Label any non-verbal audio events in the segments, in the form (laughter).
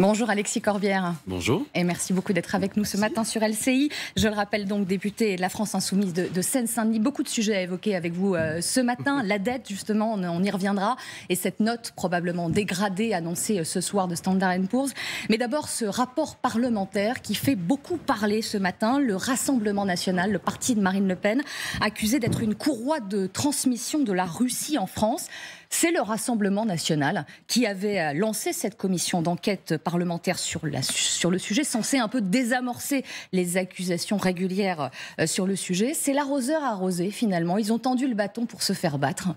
Bonjour Alexis Corbière. Bonjour. Et merci beaucoup d'être avec nous ce matin sur LCI. Je le rappelle donc, député de la France Insoumise de, Seine-Saint-Denis, beaucoup de sujets à évoquer avec vous euh, ce matin. (laughs) La dette, justement, on, y reviendra. Et cette note probablement dégradée annoncée euh, ce soir de Standard Poor's. Mais d'abord, ce rapport parlementaire qui fait beaucoup parler ce matin. Le Rassemblement national, le parti de Marine Le Pen, accusé d'être une courroie de transmission de la Russie en France. C'est le Rassemblement national qui avait euh, lancé cette commission d'enquête parlementaire sur, la, sur le sujet, censée un peu désamorcer les accusations régulières euh, sur le sujet. C'est l'arroseur arrosé, finalement. Ils ont tendu le bâton pour se faire battre.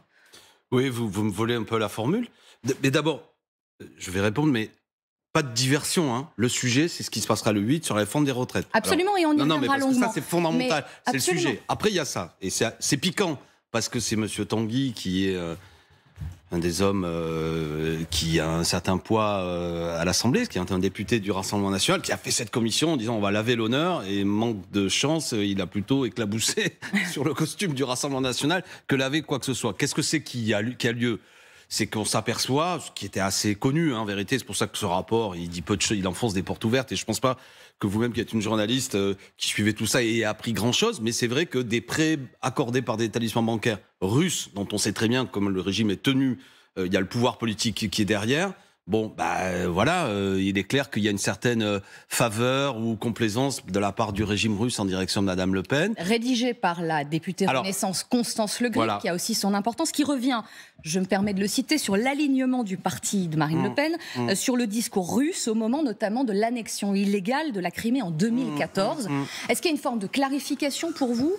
Oui, vous, me volez un peu la formule. Mais d'abord, euh, je vais répondre, mais pas de diversion. Hein. Le sujet, c'est ce qui se passera le 8 sur la réforme des retraites. Absolument, et on y non, non, mais ça, c'est fondamental. C'est le sujet. Après, il y a ça. Et c'est piquant, parce que c'est M. Tanguy qui est un des hommes euh, qui a un certain poids euh, à l'Assemblée, qui est un député du Rassemblement national, qui a fait cette commission en disant on va laver l'honneur, et manque de chance, euh, il a plutôt éclaboussé (laughs) sur le costume du Rassemblement national que laver quoi que ce soit. Qu'est-ce que c'est qui a, qui a lieu c'est qu'on s'aperçoit, ce qui était assez connu, hein, en vérité, c'est pour ça que ce rapport, il dit peu de choses, il enfonce des portes ouvertes, et je pense pas que vous-même, qui êtes une journaliste euh, qui suivait tout ça, a appris grand-chose, mais c'est vrai que des prêts accordés par des établissements bancaires russes, dont on sait très bien, comme le régime est tenu, euh, il y a le pouvoir politique qui est derrière, Bon, bah euh, voilà, euh, il est clair qu'il y a une certaine euh, faveur ou complaisance de la part du régime russe en direction de Madame Le Pen. Rédigé par la députée Renaissance Constance Le qui a aussi son importance, qui revient, je me permets de le citer, sur l'alignement du parti de Marine mmh, Le Pen mmh. sur le discours russe au moment notamment de l'annexion illégale de la Crimée en 2014. Mmh, Est-ce qu'il y a une forme de clarification pour vous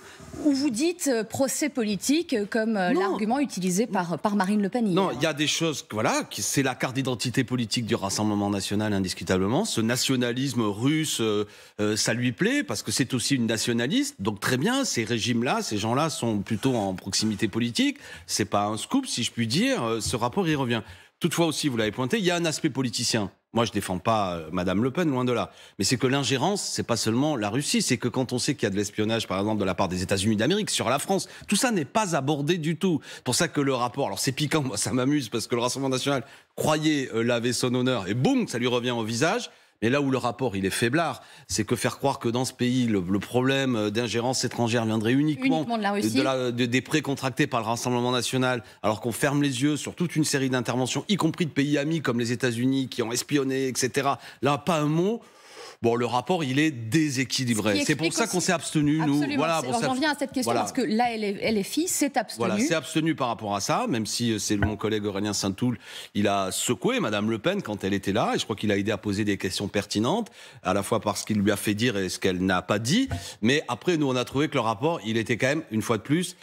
ou vous dites procès politique comme l'argument utilisé par, par Marine Le Pen Non, il y a des choses, voilà, c'est la carte d'identité politique du Rassemblement national, indiscutablement. Ce nationalisme russe, euh, euh, ça lui plaît, parce que c'est aussi une nationaliste. Donc très bien, ces régimes-là, ces gens-là sont plutôt en proximité politique. C'est pas un scoop, si je puis dire. Euh, ce rapport y revient. Toutefois aussi, vous l'avez pointé, il y a un aspect politicien. Moi, je défends pas euh, Madame Le Pen, loin de là. Mais c'est que l'ingérence, c'est pas seulement la Russie, c'est que quand on sait qu'il y a de l'espionnage, par exemple, de la part des États-Unis d'Amérique sur la France, tout ça n'est pas abordé du tout. Pour ça que le rapport, alors c'est piquant, (laughs) moi ça m'amuse parce que le Rassemblement national croyait euh, laver son honneur et boum, ça lui revient au visage. Et là où le rapport il est faiblard, c'est que faire croire que dans ce pays le, problème euh, d'ingérence étrangère viendrait uniquement, des prêts contractés par le Rassemblement national, alors qu'on ferme les yeux sur toute une série d'interventions, y compris de pays amis comme les États-Unis qui ont espionné, etc. Là, pas un mot. Bon, le rapport, il est déséquilibré. C'est pour ça qu'on s'est abstenu, nous. Voilà, bon, j'en viens à cette question parce que là, elle est fille, c'est abstenu. Voilà, c'est abstenu par rapport à ça, même si euh, c'est mon collègue Aurélien Saint-Toul, il a secoué Madame Le Pen quand elle était là, et je crois qu'il a aidé à poser des questions pertinentes, à la fois parce qu'il lui a fait dire et ce qu'elle n'a pas dit. Mais après, nous, on a trouvé que le rapport, il était quand même, une fois de plus,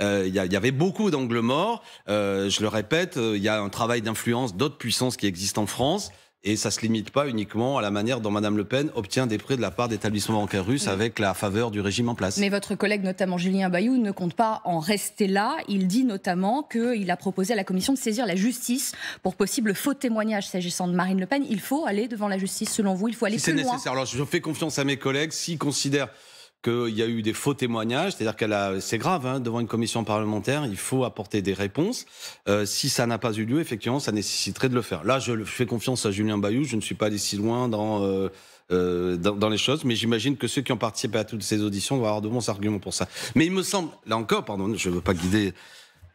euh, il y, avait beaucoup d'angles morts. Euh, je le répète, il y a un travail d'influence d'autres puissances qui existent en France. Et ça ne se limite pas uniquement à la manière dont Mme Le Pen obtient des prêts de la part d'établissements bancaires russes avec la faveur du régime en place. Mais votre collègue, notamment Julien Bayou, ne compte pas en rester là. Il dit notamment qu'il a proposé à la Commission de saisir la justice pour possible faux témoignage s'agissant de Marine Le Pen. Il faut aller devant la justice, selon vous Il faut aller plus loin nécessaire. Alors, je fais confiance à mes collègues. S'ils considèrent qu'il y a eu des faux témoignages, c'est-à-dire qu'elle a, c'est grave, hein, devant une commission parlementaire, il faut apporter des réponses. Euh, si ça n'a pas eu lieu, effectivement, ça nécessiterait de le faire. Là, je fais confiance à Julien Bayou, je ne suis pas allé si loin euh, euh, dans, dans, les choses, mais j'imagine que ceux qui ont participé à toutes ces auditions vont avoir de bons arguments pour ça. Mais il me semble, là encore, pardon, je ne veux pas guider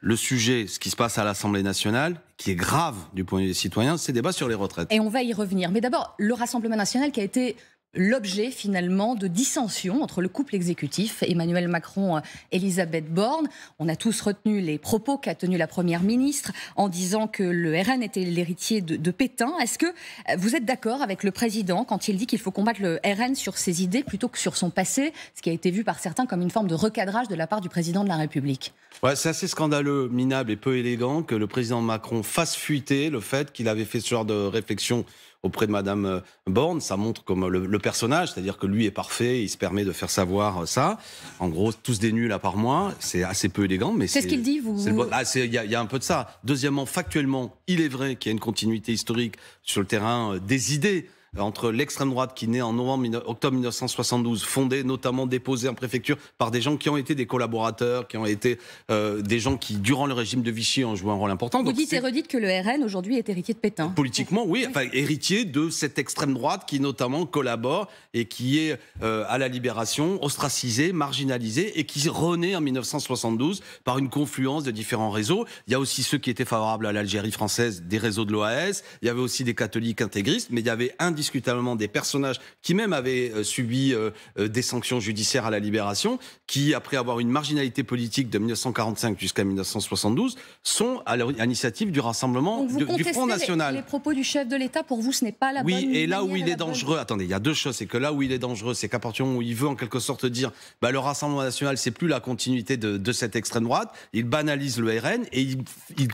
le sujet, ce qui se passe à l'Assemblée nationale, qui est grave du point de vue des citoyens, c'est débat sur les retraites. Et on va y revenir. Mais d'abord, le Rassemblement national qui a été l'objet finalement de dissension entre le couple exécutif, Emmanuel Macron, euh, Elisabeth Borne. On a tous retenu les propos qu'a tenus la Première ministre en disant que le RN était l'héritier de, Pétain. Est-ce que euh, vous êtes d'accord avec le président quand il dit qu'il faut combattre le RN sur ses idées plutôt que sur son passé, ce qui a été vu par certains comme une forme de recadrage de la part du président de la République C'est assez scandaleux, minable et peu élégant que le président Macron fasse fuiter le fait qu'il avait fait ce genre de réflexion auprès de Madame euh, Borne. Ça montre comme euh, le, personnage, c'est-à-dire que lui est parfait, il se permet de faire savoir euh, ça. En gros, tous des nuls à part moi, c'est assez peu élégant, mais c'est ce qu'il dit. Vous, ah, il y, a un peu de ça. Deuxièmement, factuellement, il est vrai qu'il y a une continuité historique sur le terrain des idées entre l'extrême droite qui naît en novembre, octobre 1972, fondée notamment déposée en préfecture par des gens qui ont été des collaborateurs, qui ont été euh, des gens qui, durant le régime de Vichy, ont joué un rôle important. Vous dites et redites que le RN aujourd'hui est héritier de Pétain. Politiquement, oui, Enfin, héritier de cette extrême droite qui notamment collabore et qui est euh, à la libération, ostracisée, marginalisée et qui renaît en 1972 par une confluence de différents réseaux. Il y a aussi ceux qui étaient favorables à l'Algérie française, des réseaux de l'OAS. Il y avait aussi des catholiques intégristes, mais il y avait un discutablement des personnages qui même avaient euh, subi euh, euh, des sanctions judiciaires à la libération, qui, après avoir une marginalité politique de 1945 jusqu'à 1972, sont à l'initiative du Rassemblement du Front National. Les, les, propos du chef de l'État, pour vous, ce n'est pas la oui, bonne Oui, et là où il est dangereux, attendez, il y a deux choses. C'est que là où il est dangereux, c'est qu'à partir du moment où il veut en quelque sorte dire bah, le Rassemblement National, c'est plus la continuité de, cette extrême droite, il banalise le RN et il,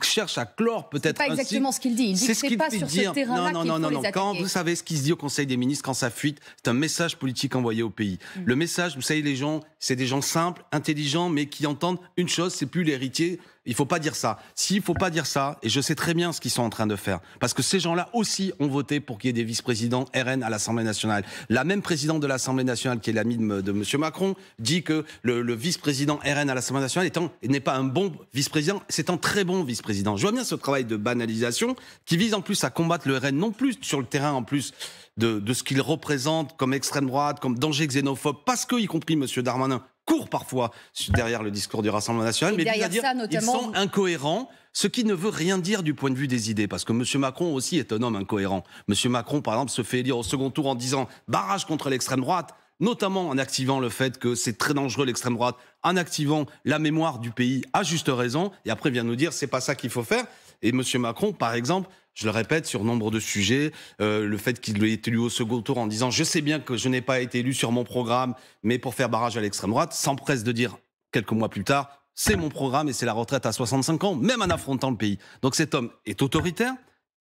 cherche à clore peut-être. C'est pas exactement ce qu'il dit. Il dit c'est ce pas sur ce terrain-là. Non, non, non, non. Quand vous savez ce dit au Conseil des ministres quand ça fuite, c'est un message politique envoyé au pays. Mm. Le message, vous savez, les gens, c'est des gens simples, intelligents, mais qui entendent une chose, c'est plus l'héritier. Il faut pas dire ça. S'il faut pas dire ça, et je sais très bien ce qu'ils sont en train de faire, parce que ces gens-là aussi ont voté pour qu'il y ait des vice-présidents RN à l'Assemblée nationale. La même présidente de l'Assemblée nationale, qui est l'ami de, de M. Macron, dit que le, le vice-président RN à l'Assemblée nationale n'est pas un bon vice-président, c'est un très bon vice-président. Je vois bien ce travail de banalisation qui vise en plus à combattre le RN, non plus sur le terrain en plus de, ce qu'il représente comme extrême droite, comme danger xénophobe, parce que, y compris M. Darmanin, court parfois derrière le discours du Rassemblement national, mais dire, ils sont incohérents, ce qui ne veut rien dire du point de vue des idées, parce que M. Macron aussi est un homme incohérent. M. Macron, par exemple, se fait élire au second tour en disant barrage contre l'extrême droite, notamment en activant le fait que c'est très dangereux l'extrême droite, en activant la mémoire du pays à juste raison, et après vient nous dire c'est pas ça qu'il faut faire. Et M. Macron, par exemple, je le répète, sur nombre de sujets. Euh, le fait qu'il ait été élu au second tour en disant Je sais bien que je n'ai pas été élu sur mon programme, mais pour faire barrage à l'extrême droite, s'empresse de dire quelques mois plus tard C'est mon programme et c'est la retraite à 65 ans, même en affrontant le pays. Donc cet homme est autoritaire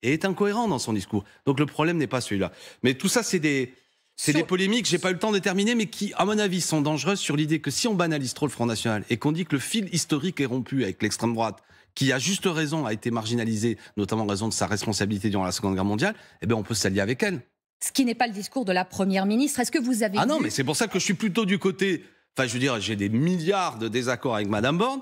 et est incohérent dans son discours. Donc le problème n'est pas celui-là. Mais tout ça, c'est des. C'est des polémiques, j'ai pas eu le temps de terminer, mais qui, à mon avis, sont dangereuses sur l'idée que si on banalise trop le Front National et qu'on dit que le fil historique est rompu avec l'extrême droite, qui a juste raison a été marginalisée, notamment en raison de sa responsabilité durant la Seconde Guerre mondiale, eh bien on peut s'allier avec elle. Ce qui n'est pas le discours de la Première ministre. Est-ce que vous avez... Ah non, mais c'est pour ça que je suis plutôt du côté... Enfin, je veux dire, j'ai des milliards de désaccords avec Mme Borne.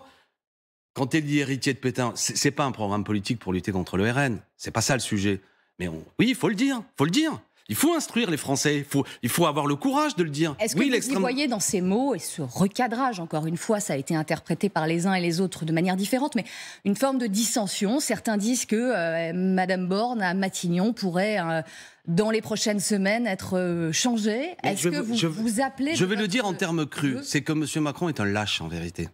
Quand elle dit héritier de Pétain, c'est pas un programme politique pour lutter contre le RN. C'est pas ça le sujet. Mais oui, il faut le dire, faut le dire. Il faut instruire les Français. Il faut, avoir le courage de le dire. Est-ce que vous y voyez dans ces mots et ce recadrage, encore une fois, ça a été interprété par les uns et les autres de manière différente, mais une forme de dissension. Certains disent que Mme euh, Madame Borne à Matignon pourrait. Euh, dans les prochaines semaines être euh, changée Est-ce que vous vous appelez Je vais le dire en termes crus. C'est que M. Macron est un lâche en vérité.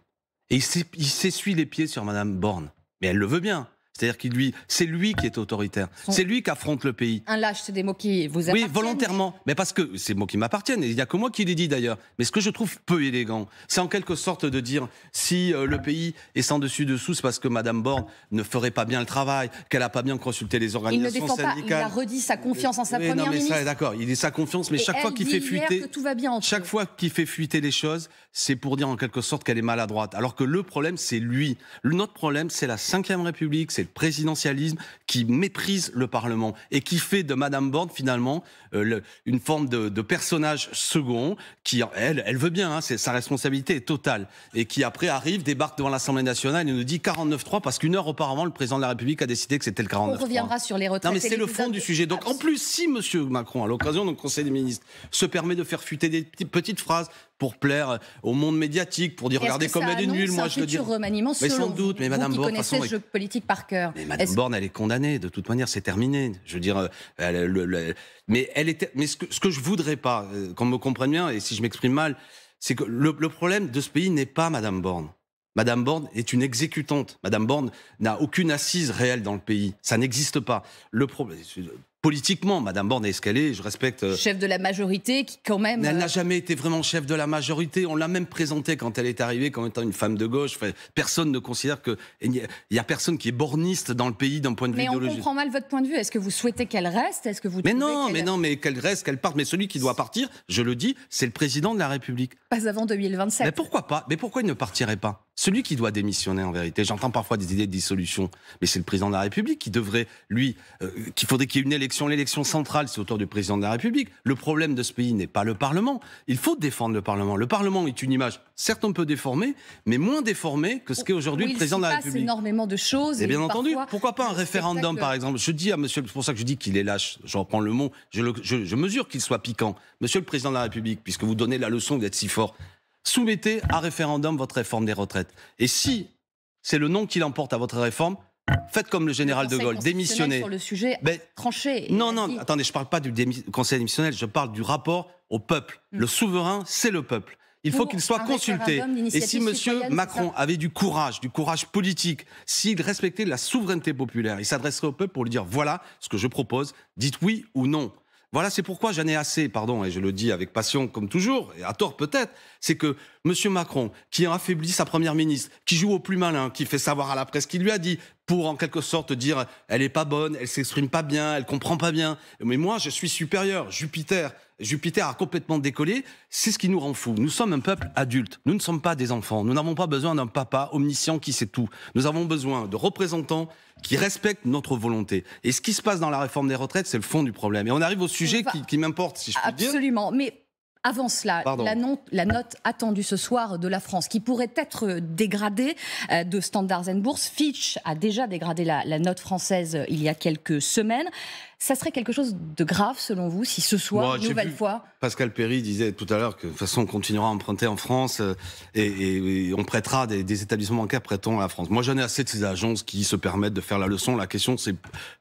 Et il s'essuie les pieds sur Madame Borne. Mais elle le veut bien. C'est-à-dire qu'il lui, c'est lui qui est autoritaire. C'est lui qui affronte le pays. Un lâche, c'est des mots qui vous appartiennent. Oui, volontairement. Mais parce que c'est des mots qui m'appartiennent. il n'y a que moi qui les dis d'ailleurs. Mais ce que je trouve peu élégant, c'est en quelque sorte de dire si euh, le pays est sans dessus dessous, c'est parce que Madame Borne ne ferait pas bien le travail, qu'elle n'a pas bien consulté les organisations syndicales il ne défend Pas, il a redit sa confiance en sa première non, mais ministre. Ça, d'accord. Il dit sa confiance, mais chaque fois qu'il fait fuiter, tout va bien chaque fois qu'il fait fuiter les choses, c'est pour dire en quelque sorte qu'elle est maladroite. Alors que le problème, c'est lui. Notre problème, c'est la Cinquième République, présidentialisme qui méprise le Parlement et qui fait de Madame Borne finalement euh, une forme de, personnage second qui, elle, elle veut bien, hein, sa responsabilité est totale et qui après arrive, débarque devant l'Assemblée nationale et nous dit 49-3 parce qu'une heure auparavant, le président de la République a décidé que c'était le 49 On reviendra sur les retraites. mais c'est le fond du sujet. Donc en plus, si Monsieur Macron, à l'occasion donc Conseil des ministres, se permet de faire fuiter des petites phrases pour plaire au monde médiatique, pour dire regardez comme elle est nulle, moi je le dis. mais sans doute, mais Madame Borne, ce jeu politique par cœur. Mais Madame Borne, elle est condamnée. De toute manière, c'est terminé. Je veux dire, euh, mais elle était. Mais ce que, ce que je voudrais pas, euh, qu'on me comprenne bien, et si je m'exprime mal, c'est que le, problème de ce pays n'est pas Madame Borne. Madame Borne est une exécutante. Madame Borne n'a aucune assise réelle dans le pays. Ça n'existe pas. Le problème, Politiquement, Madame Borne est escalée, je respecte. Euh, chef de la majorité, qui quand même. Elle euh, n'a jamais été vraiment chef de la majorité. On l'a même présentée quand elle est arrivée comme étant une femme de gauche. personne ne considère que. Il n'y a personne qui est borniste dans le pays d'un point de vue mais on comprend mal votre point de vue. Est-ce que vous souhaitez qu'elle reste Est-ce que vous. Mais non, mais non, mais qu'elle reste, qu'elle parte. Mais celui qui doit partir, je le dis, c'est le président de la République. Pas avant 2027. Mais pourquoi pas Mais pourquoi il ne partirait pas celui qui doit démissionner en vérité, j'entends parfois des idées de dissolution, mais c'est le président de la République qui devrait, lui, euh, qu'il faudrait qu'il y ait une élection l'élection centrale, c'est autour du président de la République. Le problème de ce pays n'est pas le Parlement. Il faut défendre le Parlement. Le Parlement est une image, certes un peu déformée, mais moins déformée que ce qu'est aujourd'hui le président de la République. Il passe énormément de choses. Et, et bien entendu, pourquoi pas un référendum, par exemple Je dis à monsieur, c'est pour ça que je dis qu'il est lâche, je reprends le mot, je, mesure qu'il soit piquant. Monsieur le président de la République, puisque vous donnez la leçon d'être si fort, soumettez à référendum votre réforme des retraites. Et si c'est le nom qu'il emporte à votre réforme, Faites comme le général de Gaulle, démissionnez. Sur Non, non, attendez, je ne parle pas du Conseil démissionnel, je parle du rapport au peuple. Mm. Le souverain, c'est le peuple. Il faut qu'il soit consulté. Et si M. Macron avait du courage, du courage politique, s'il respectait la souveraineté populaire, il s'adresserait au peuple pour lui dire voilà ce que je propose, dites oui ou non. Voilà, c'est pourquoi j'en ai assez, pardon, et je le dis avec passion comme toujours, et à tort peut-être, c'est que M. Macron, qui a affaibli sa première ministre, qui joue au plus malin, qui fait savoir à la presse qu'il lui a dit, pour en quelque sorte dire, elle n'est pas bonne, elle s'exprime pas bien, elle comprend pas bien, mais moi je suis supérieur, Jupiter, Jupiter a complètement décollé, c'est ce qui nous rend fous. Nous sommes un peuple adulte, nous ne sommes pas des enfants, nous n'avons pas besoin d'un papa omniscient qui sait tout. Nous avons besoin de représentants qui respectent notre volonté. Et ce qui se passe dans la réforme des retraites, c'est le fond du problème. Et on arrive au sujet qui, m'importe, si je puis dire. Absolument, mais avant cela, la, note attendue ce soir de la France, qui pourrait être dégradée euh, de Standards bourse Fitch a déjà dégradé la note française euh, il y a quelques semaines. Ça serait quelque chose de grave, selon vous, si ce soit une nouvelle fois Pascal Perry disait tout à l'heure que de toute façon, on continuera à emprunter en France euh, et, on prêtera des, établissements bancaires prêtant à la France. Moi, j'en ai assez de ces agences qui se permettent de faire la leçon. La question, c'est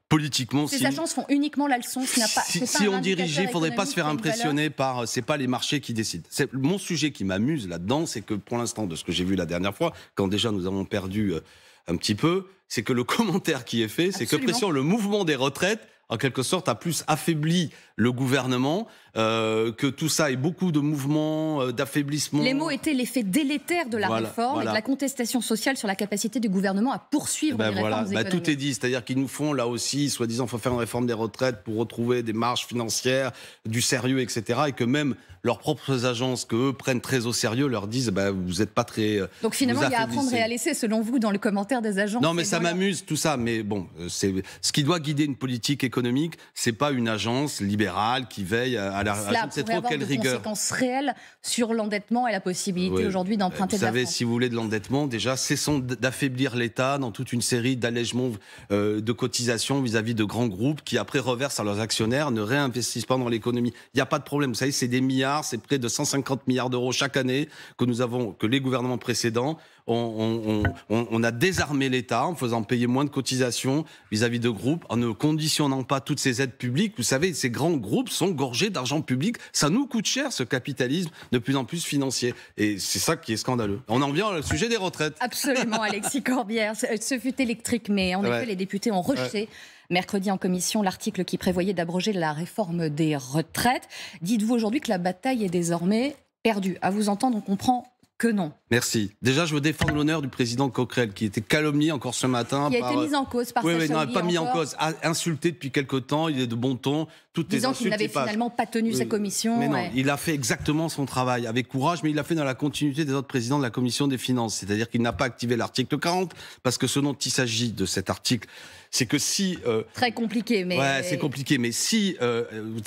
politiquement. Ces agences font uniquement la leçon. si, on dirigeait, il faudrait pas se faire impressionner par. Euh, c'est pas les marchés qui décident. C'est mon sujet qui m'amuse là-dedans, c'est que pour l'instant, de ce que j'ai vu la dernière fois, quand déjà nous avons perdu euh, un petit peu, c'est que le (laughs) commentaire qui est fait, c'est que pression le mouvement des retraites en quelque sorte, a plus affaibli le gouvernement, euh, que tout ça ait beaucoup de mouvements, euh, d'affaiblissement... d'affaiblissements. Les mots étaient l'effet délétère de la réforme et de la contestation sociale sur la capacité du gouvernement à poursuivre les eh ben réformes économiques. Bah, tout est dit, c'est-à-dire qu'ils nous font là aussi, soi-disant, faut faire une réforme des retraites pour retrouver des marges financières, du sérieux, etc. Et que même leurs propres agences, que eux prennent très au sérieux, leur disent, bah, vous n'êtes pas très... Euh, Donc finalement, il y a à prendre et à laisser, selon vous, dans le commentaire des agences. Non, mais ça m'amuse, tout ça. Mais bon, ce qui doit guider une politique économique, c'est pas une agence libérale qui veille à la Cela à quelle de rigueur. conséquences réelles sur l'endettement et la possibilité aujourd'hui d'emprunter. Vous savez, si vous voulez de l'endettement, déjà cessons d'affaiblir l'État dans toute une série d'allègements euh, de cotisations vis-à-vis -vis de grands groupes qui après reversent à leurs actionnaires, ne réinvestissent pas dans l'économie. Il n'y a pas de problème. Vous savez, c'est des milliards, c'est près de 150 milliards d'euros chaque année que nous avons, que les gouvernements précédents on, a désarmé l'État en faisant payer moins de cotisations vis-à-vis de groupes, en ne conditionnant pas toutes ces aides publiques. Vous savez, ces grands groupes sont gorgés d'argent public. Ça nous coûte cher, ce capitalisme de plus en plus financier. Et c'est ça qui est scandaleux. On en vient au sujet des retraites. Absolument, (laughs) Alexis Corbière. Ce fut électrique, mais en effet, les députés ont rejeté. mercredi en commission l'article qui prévoyait d'abroger la réforme des retraites. Dites-vous aujourd'hui que la bataille est désormais perdue. À vous entendre, on comprend non. Merci. Déjà, je veux défendre l'honneur du président Coquerel, qui était calomnié encore ce matin. Il a été mis en cause par Oui, oui non, pas mis en cause, insulté depuis quelque temps. Il est de bon ton disant qu'il n'avait finalement pas tenu sa commission. Mais non, il a fait exactement son travail avec courage, mais il l'a fait dans la continuité des autres présidents de la commission des finances. C'est-à-dire qu'il n'a pas activé l'article 40 parce que ce dont il s'agit de cet article, c'est que si euh, très compliqué, mais ouais, c'est compliqué, mais si euh,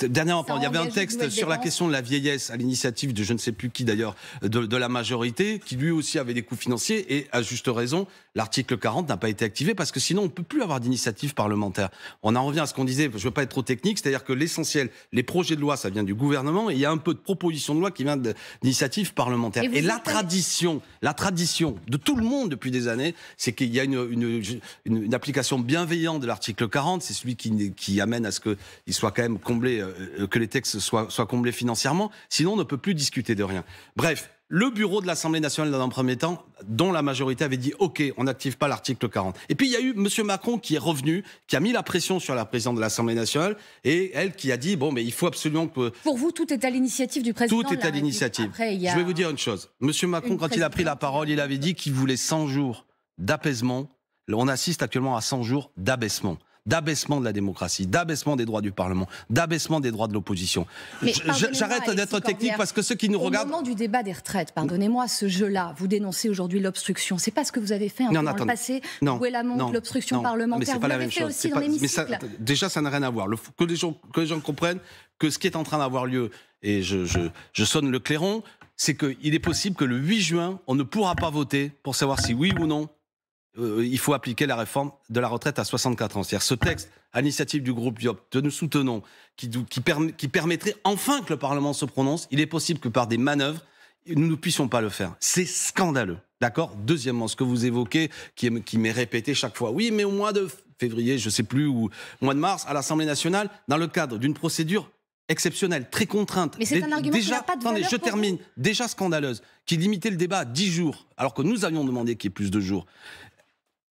dernièrement il y avait un texte sur la question de la vieillesse à l'initiative de je ne sais plus qui d'ailleurs de, la majorité, qui lui aussi avait des coûts financiers et à juste raison, l'article 40 n'a pas été activé parce que sinon on peut plus avoir d'initiative parlementaire. On en revient à ce qu'on disait, je veux pas être trop technique, c'est-à-dire que l'essentiel, les projets de loi, ça vient du gouvernement, et il y a un peu de propositions de loi qui viennent d'initiatives parlementaires. Et, la tradition, la tradition de tout le monde depuis des années, c'est qu'il y a une, application bienveillante de l'article 40, c'est celui qui, amène à ce qu'il soit quand même comblé, euh, euh, que les textes soient comblés financièrement, sinon on ne peut plus discuter de rien. Bref, le bureau de l'Assemblée nationale, dans un premier temps, dont la majorité avait dit OK, on n'active pas l'article 40. Et puis il y a eu M. Macron qui est revenu, qui a mis la pression sur la présidente de l'Assemblée nationale et elle qui a dit bon, mais il faut absolument que. Pour vous, tout est à l'initiative du président. Tout est à l'initiative. Je vais vous dire une chose. M. Macron, quand il a pris la parole, il avait dit qu'il voulait 100 jours d'apaisement. On assiste actuellement à 100 jours d'abaissement d'abaissement de la démocratie, d'abaissement des droits du Parlement, d'abaissement des droits de l'opposition. J'arrête d'être technique parce que ceux qui nous regardent. Au moment du débat des retraites, pardonnez-moi, ce jeu-là, vous dénoncez aujourd'hui l'obstruction. C'est pas ce que vous avez fait un non, passé. est la montre, l'obstruction parlementaire. Mais vous l'avez fait aussi dans mais Déjà, ça n'a rien à voir. Que, les gens, que les gens comprennent que ce qui est en train d'avoir lieu, et je, je, je sonne le clairon, c'est qu'il est possible que le 8 juin, on ne pourra pas voter pour savoir si oui ou non euh, il faut appliquer la réforme de la retraite à 64 ans. C'est-à-dire ce texte, à l'initiative du groupe Diop, que nous soutenons, qui, permettrait enfin que le Parlement se prononce, il est possible que par des manœuvres, nous ne puissions pas le faire. C'est scandaleux. D'accord Deuxièmement, ce que vous évoquez, qui, m'est répété chaque fois, oui, mais au mois de février, je ne sais plus, ou au mois de mars, à l'Assemblée nationale, dans le cadre d'une procédure exceptionnelle, très contrainte. Mais c'est un argument déjà, attendez, je termine, déjà scandaleuse, qui limitait le débat à 10 jours, alors que nous avions demandé qu'il y ait plus de jours.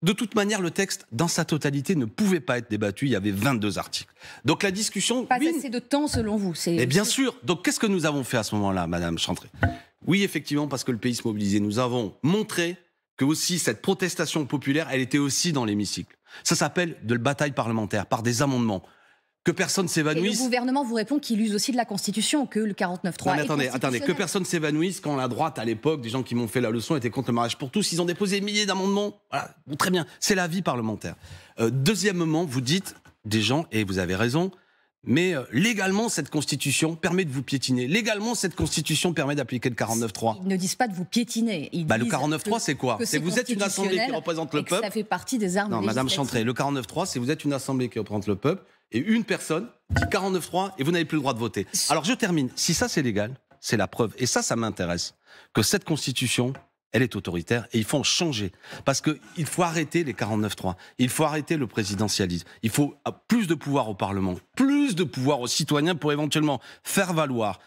De toute manière, le texte, dans sa totalité, ne pouvait pas être débattu. Il y avait 22 articles. Donc la discussion... Pas assez de temps, selon vous. et bien sûr. Donc qu'est-ce que nous avons fait à ce moment-là, Madame Chantré Oui, effectivement, parce que le pays se mobilisait. Nous avons montré que aussi cette protestation populaire, elle était aussi dans l'hémicycle. Ça s'appelle de la bataille parlementaire, par des amendements que personne s'évanouisse. Le gouvernement vous répond qu'il use aussi de la Constitution, que le 49.3. Mais attendez, attendez, que personne s'évanouisse quand la droite à l'époque, des gens qui m'ont fait la leçon étaient contre le mariage pour tous, ils ont déposé des milliers d'amendements. très bien, c'est la vie parlementaire. Euh, deuxièmement, vous dites des gens et vous avez raison. Mais euh, légalement, cette constitution permet de vous piétiner. Légalement, cette constitution permet d'appliquer le 49-3. Ils ne disent pas de vous piétiner. Bah, le 49-3, c'est quoi C'est vous êtes une assemblée qui représente le peuple. Ça fait partie des armes. Non, Madame Chantré, le 49-3, c'est vous êtes une assemblée qui représente le peuple et une personne dit 49-3 et vous n'avez plus le droit de voter. Alors je termine. Si ça c'est légal, c'est la preuve. Et ça, ça m'intéresse. Que cette constitution, elle est autoritaire et il faut en changer. Parce qu'il faut arrêter les 49-3. Il faut arrêter le présidentialisme. Il faut ah, plus de pouvoir au Parlement, plus de pouvoir aux citoyens pour éventuellement faire valoir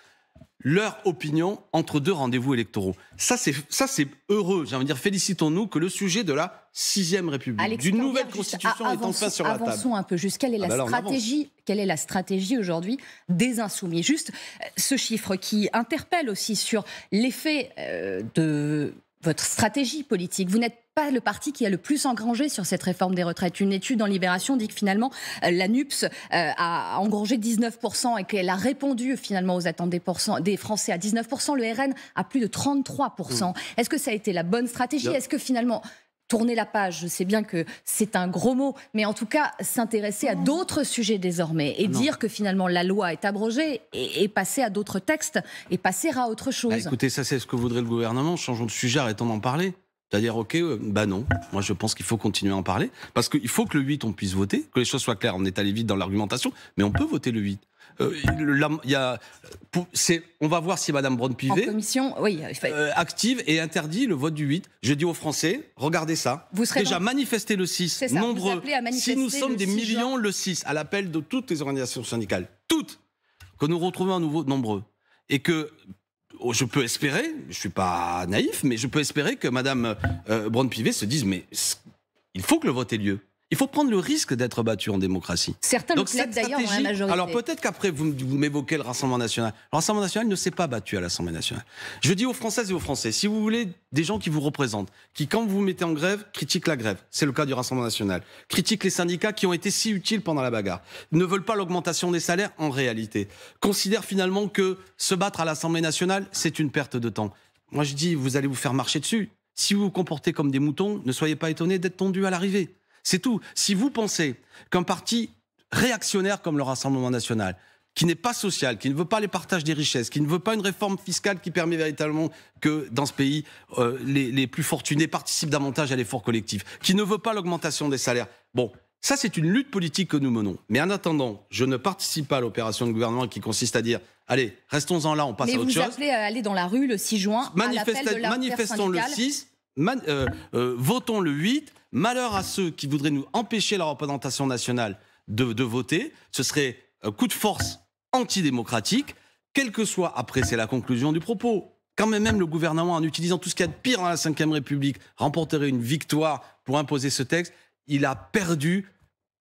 leur opinion entre deux rendez-vous électoraux. Ça, c'est, ça, c'est heureux. J'ai envie de dire, félicitons-nous que le sujet de la sixième République, d'une nouvelle constitution, en est sur la table. Avançons un peu. Juste, quelle est la ah bah stratégie Quelle est la stratégie aujourd'hui des insoumis Juste euh, ce chiffre qui interpelle aussi sur l'effet euh, de votre stratégie politique. Vous n'êtes pas le parti qui a le plus engrangé sur cette réforme des retraites. Une étude en Libération dit que finalement, euh, la NUPS euh, a engrangé 19% et qu'elle a répondu finalement aux attentes des, Français à 19%, le RN à plus de 33%. Mm. Est-ce que ça a été la bonne stratégie Est-ce que finalement, tourner la page. Je sais bien que c'est un gros mot, mais en tout cas, s'intéresser à d'autres sujets désormais et dire que finalement la loi est abrogée et, passer à d'autres textes et passer à autre bah, chose. écoutez, ça c'est ce que voudrait le gouvernement. Changeons de sujet, arrêtons d'en parler cest dire OK, euh, bah non, moi je pense qu'il faut continuer à en parler, parce qu'il faut que le 8, on puisse voter, que les choses soient claires, on est allé vite dans l'argumentation, mais on peut voter le 8. Euh, il y a, on va voir si Madame Braun-Pivet oui, euh, active et interdit le vote du 8. Je dis aux Français, regardez ça. Vous serez déjà manifesté manifestez le 6. nombreux. si nous sommes des millions, le 6, à l'appel de toutes les organisations syndicales, toutes, que nous retrouvons à nouveau nombreux, et que Oh, je peux espérer, je suis pas naïf, mais je peux espérer que Madame euh, pivet se dise mais il faut que le vote ait lieu. Il faut prendre le risque d'être battu en démocratie. Certains Donc, le hein, Alors peut-être qu'après, vous, m'évoquez le Rassemblement national. Le Rassemblement national ne s'est pas battu à l'Assemblée nationale. Je dis aux Françaises et aux Français, si vous voulez des gens qui vous représentent, qui, quand vous vous mettez en grève, critiquent la grève, c'est le cas du Rassemblement national, critiquent les syndicats qui ont été si utiles pendant la bagarre, ne veulent pas l'augmentation des salaires en réalité, considèrent finalement que se battre à l'Assemblée nationale, c'est une perte de temps. Moi, je dis, vous allez vous faire marcher dessus. Si vous vous comportez comme des moutons, ne soyez pas étonnés d'être tondus à l'arrivée. C'est tout. Si vous pensez qu'un parti réactionnaire comme le Rassemblement national, qui n'est pas social, qui ne veut pas les partages des richesses, qui ne veut pas une réforme fiscale qui permet véritablement que dans ce pays, euh, les, plus fortunés participent davantage à l'effort collectif, qui ne veut pas l'augmentation des salaires. Bon, ça c'est une lutte politique que nous menons. Mais en attendant, je ne participe pas à l'opération de gouvernement qui consiste à dire... Allez, restons-en là, on passe à autre chose. Mais vous appelez à aller dans la rue le 6 juin, manifestons le 6, euh, euh, votons le 8, Malheur à ceux qui voudraient nous empêcher la représentation nationale de, voter. Ce serait un coup de force antidémocratique, quel que soit, après c'est la conclusion du propos, quand même, même le gouvernement, en utilisant tout ce qu'il y a de pire dans la Ve République, remporterait une victoire pour imposer ce texte, il a perdu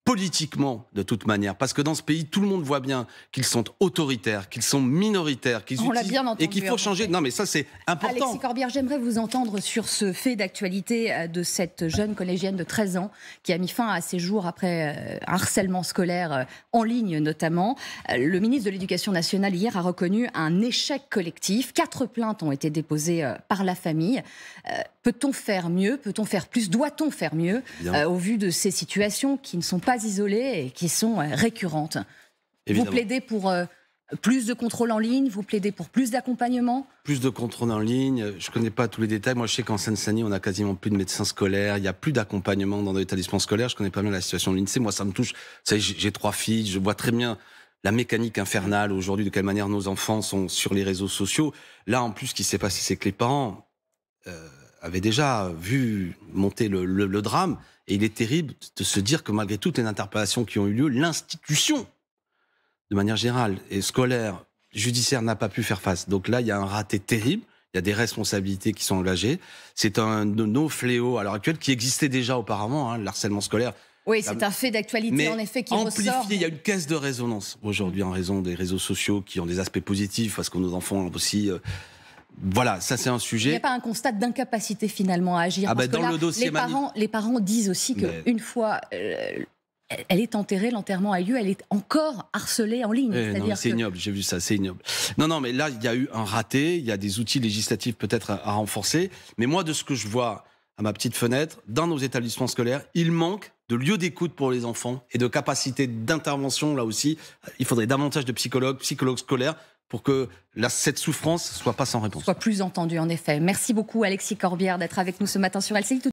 politiquement de toute manière parce que dans ce pays tout le monde voit bien qu'ils sont autoritaires qu'ils sont minoritaires qu'ils utilisent bien entendu, et qu'il faut changer non mais ça c'est important Alexis Corbière j'aimerais vous entendre sur ce fait d'actualité euh, de cette jeune collégienne de 13 ans qui a mis fin à ses jours après euh, un harcèlement scolaire euh, en ligne notamment le ministre de l'éducation nationale hier a reconnu un échec collectif quatre plaintes ont été déposées par la famille Peut-on faire mieux Peut-on faire plus Doit-on faire mieux euh, au vu de ces situations qui ne sont pas isolées et qui sont euh, récurrentes Vous plaidez pour euh, plus de contrôle en ligne Vous plaidez pour plus d'accompagnement Plus de contrôle en ligne. Je ne connais pas tous les détails. Moi, je sais qu'en Seine-Saint-Denis, on a quasiment plus de médecins scolaires. Il n'y a plus d'accompagnement dans établissements scolaires. Je connais pas bien la situation de l'INSEE. Moi, ça me touche. J'ai trois filles. Je vois très bien la mécanique infernale aujourd'hui, de quelle manière nos enfants sont sur les réseaux sociaux. Là, en plus, ce qui s'est passé, c'est que les parents avait déjà vu monter le, drame. Et il est terrible de se dire que malgré toutes les interpellations qui ont eu lieu, l'institution, de manière générale, et scolaire, judiciaire, n'a pas pu faire face. Donc là, il y a un raté terrible. Il y a des responsabilités qui sont engagées. C'est un de nos fléaux à l'heure actuelle qui existait déjà auparavant, hein, le harcèlement scolaire. Oui, c'est un fait d'actualité, en effet, qui amplifié, Il y a une caisse de résonance aujourd'hui en raison des réseaux sociaux qui ont des aspects positifs, parce que nos enfants aussi euh, voilà, ça c'est un sujet. Il n'y a pas un constat d'incapacité finalement à agir. Ah bah, dans le dossier les parents, disent aussi qu'une une fois euh, elle est enterrée, l'enterrement a lieu, elle est encore harcelée en ligne. Eh, c'est ignoble, j'ai vu ça, c'est ignoble. Non, non, mais là, il y a eu un raté, il y a des outils législatifs peut-être à, renforcer, mais moi, de ce que je vois à ma petite fenêtre, dans nos établissements scolaires, il manque de lieux d'écoute pour les enfants et de capacité d'intervention, là aussi. Il faudrait davantage de psychologues, psychologues scolaires pour que la, cette souffrance soit pas sans réponse. Soit plus entendue, en effet. Merci beaucoup, Alexis Corbière, d'être avec nous ce matin sur LCI.